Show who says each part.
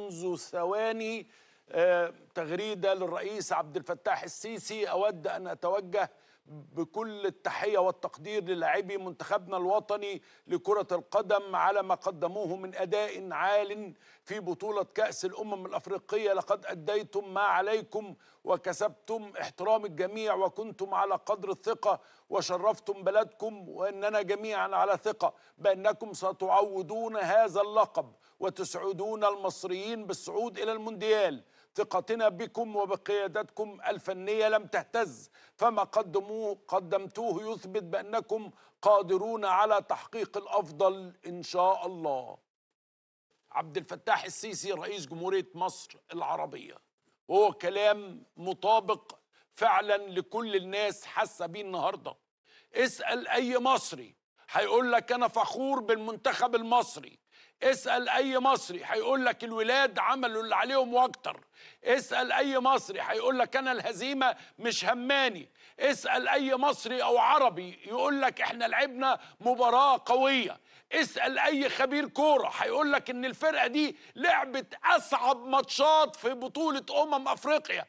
Speaker 1: منذ ثواني آه، تغريده للرئيس عبد الفتاح السيسي اود ان اتوجه بكل التحية والتقدير للاعبي منتخبنا الوطني لكرة القدم على ما قدموه من أداء عال في بطولة كأس الأمم الأفريقية لقد أديتم ما عليكم وكسبتم احترام الجميع وكنتم على قدر الثقة وشرفتم بلدكم وأننا جميعا على ثقة بأنكم ستعودون هذا اللقب وتسعدون المصريين بالصعود إلى المونديال ثقتنا بكم وبقيادتكم الفنية لم تهتز فما قدموه قدمتوه يثبت بأنكم قادرون على تحقيق الأفضل إن شاء الله عبد الفتاح السيسي رئيس جمهورية مصر العربية وهو كلام مطابق فعلا لكل الناس حاسة بيه النهاردة اسأل أي مصري هيقول لك انا فخور بالمنتخب المصري اسال اي مصري هيقول لك الولاد عملوا اللي عليهم واكتر اسال اي مصري هيقول لك انا الهزيمه مش هماني اسال اي مصري او عربي يقول لك احنا لعبنا مباراه قويه اسال اي خبير كوره هيقول لك ان الفرقه دي لعبت اصعب ماتشات في بطوله امم افريقيا